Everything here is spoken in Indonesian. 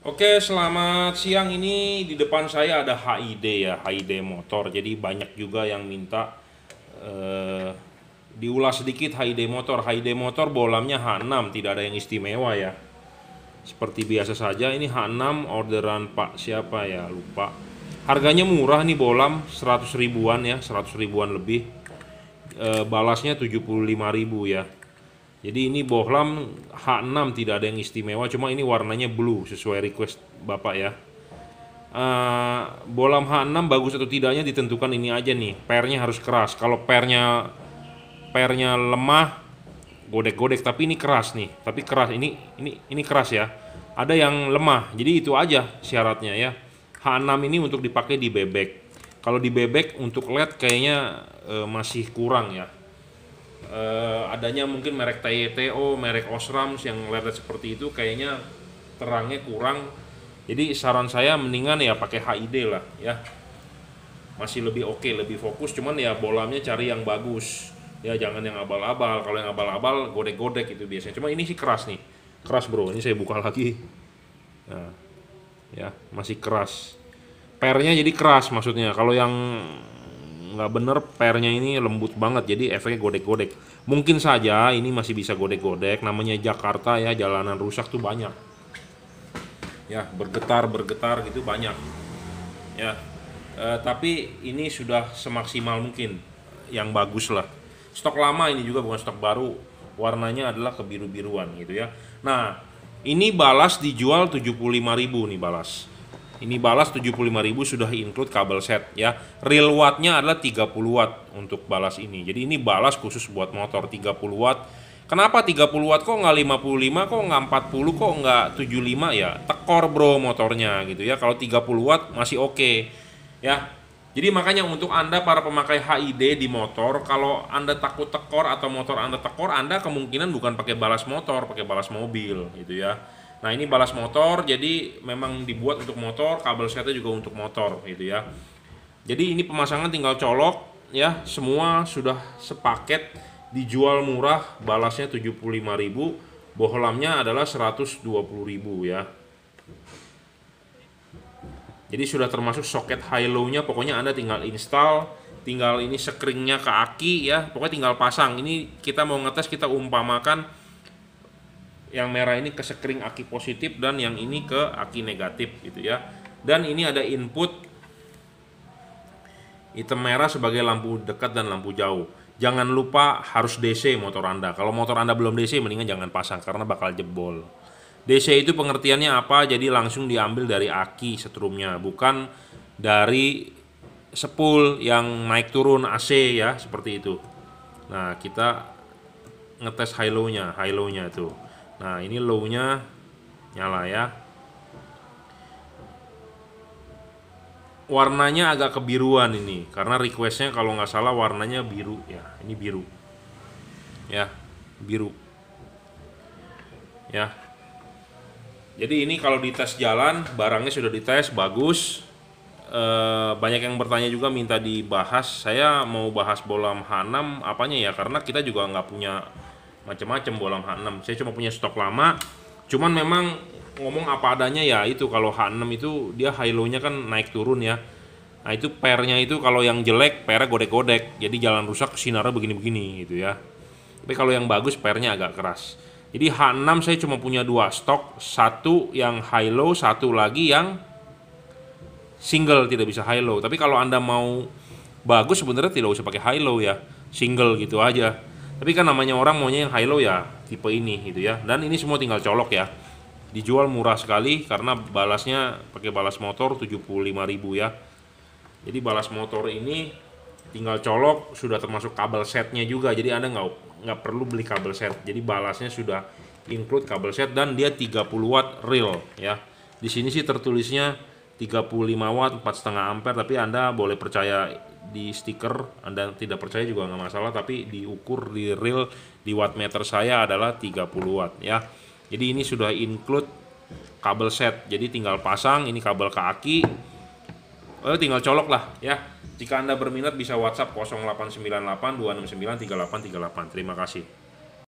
Oke, selamat siang. Ini di depan saya ada HID ya, HID motor. Jadi banyak juga yang minta eh, diulas sedikit HID motor. HID motor bolamnya H6, tidak ada yang istimewa ya. Seperti biasa saja, ini H6 orderan Pak siapa ya, lupa. Harganya murah nih bolam, 100 ribuan ya, 100 ribuan lebih. Uh, balasnya 75 ribu ya. Jadi ini bohlam H6 tidak ada yang istimewa, cuma ini warnanya blue sesuai request Bapak ya. Uh, eh, bohlam H6 bagus atau tidaknya ditentukan ini aja nih, pernya harus keras. Kalau pernya pernya lemah, godek-godek tapi ini keras nih. Tapi keras ini ini ini keras ya. Ada yang lemah. Jadi itu aja syaratnya ya. H6 ini untuk dipakai di bebek. Kalau di bebek untuk LED kayaknya uh, masih kurang ya uh, adanya mungkin merek TYTO, merek Osram yang lelet seperti itu kayaknya terangnya kurang. Jadi saran saya mendingan ya pakai HID lah ya. Masih lebih oke, okay, lebih fokus cuman ya bolamnya cari yang bagus. Ya jangan yang abal-abal. Kalau yang abal-abal godek-godek itu biasanya. Cuma ini sih keras nih. Keras, Bro. Ini saya buka lagi. Nah. Ya, masih keras. Pernya jadi keras maksudnya. Kalau yang nggak bener pernya ini lembut banget jadi efeknya godek-godek mungkin saja ini masih bisa godek-godek namanya Jakarta ya jalanan rusak tuh banyak ya bergetar bergetar gitu banyak ya e, tapi ini sudah semaksimal mungkin yang bagus lah stok lama ini juga bukan stok baru warnanya adalah kebiru-biruan gitu ya nah ini balas dijual 75.000 nih balas ini balas 75.000 sudah include kabel set ya. Real wattnya adalah 30 watt untuk balas ini. Jadi ini balas khusus buat motor 30 watt. Kenapa 30 watt kok nggak 55, kok nggak 40, kok nggak 75 ya? Tekor bro motornya gitu ya. Kalau 30 watt masih oke okay. ya. Jadi makanya untuk Anda para pemakai HID di motor, kalau Anda takut tekor atau motor Anda tekor, Anda kemungkinan bukan pakai balas motor, pakai balas mobil gitu ya. Nah ini balas motor, jadi memang dibuat untuk motor, kabel setnya juga untuk motor gitu ya. Jadi ini pemasangan tinggal colok ya, semua sudah sepaket dijual murah, balasnya 75.000, bohlamnya adalah 120.000 ya. Jadi sudah termasuk soket high low-nya, pokoknya Anda tinggal install, tinggal ini sekringnya ke aki ya, pokoknya tinggal pasang. Ini kita mau ngetes kita umpamakan yang merah ini ke sekring aki positif dan yang ini ke aki negatif gitu ya dan ini ada input item merah sebagai lampu dekat dan lampu jauh jangan lupa harus DC motor anda kalau motor anda belum DC mendingan jangan pasang karena bakal jebol DC itu pengertiannya apa jadi langsung diambil dari aki setrumnya bukan dari sepul yang naik turun AC ya seperti itu nah kita ngetes high low nya high low nya tuh Nah, ini low-nya nyala ya. Warnanya agak kebiruan ini karena requestnya kalau nggak salah warnanya biru ya. Ini biru. Ya, biru. Ya. Jadi ini kalau dites jalan, barangnya sudah dites bagus. E, banyak yang bertanya juga minta dibahas. Saya mau bahas bolam Hanam apanya ya karena kita juga nggak punya macam-macam bolam H6 saya cuma punya stok lama cuman memang ngomong apa adanya ya itu kalau H6 itu dia high low-nya kan naik turun ya nah itu pernya itu kalau yang jelek pernya godek-godek jadi jalan rusak sinarnya begini-begini gitu ya tapi kalau yang bagus pernya agak keras jadi H6 saya cuma punya dua stok satu yang high low satu lagi yang single tidak bisa high low tapi kalau anda mau bagus sebenarnya tidak usah pakai high low ya single gitu aja tapi kan namanya orang maunya yang high low ya tipe ini gitu ya dan ini semua tinggal colok ya dijual murah sekali karena balasnya pakai balas motor 75.000 ya jadi balas motor ini tinggal colok sudah termasuk kabel setnya juga jadi anda nggak nggak perlu beli kabel set jadi balasnya sudah include kabel set dan dia 30 watt real ya di sini sih tertulisnya 35 watt 4,5 ampere tapi anda boleh percaya di stiker Anda tidak percaya juga nggak masalah tapi diukur di real di watt meter saya adalah 30 watt ya jadi ini sudah include kabel set jadi tinggal pasang ini kabel ke oh tinggal colok lah ya jika Anda berminat bisa WhatsApp 0898 269 3838 terima kasih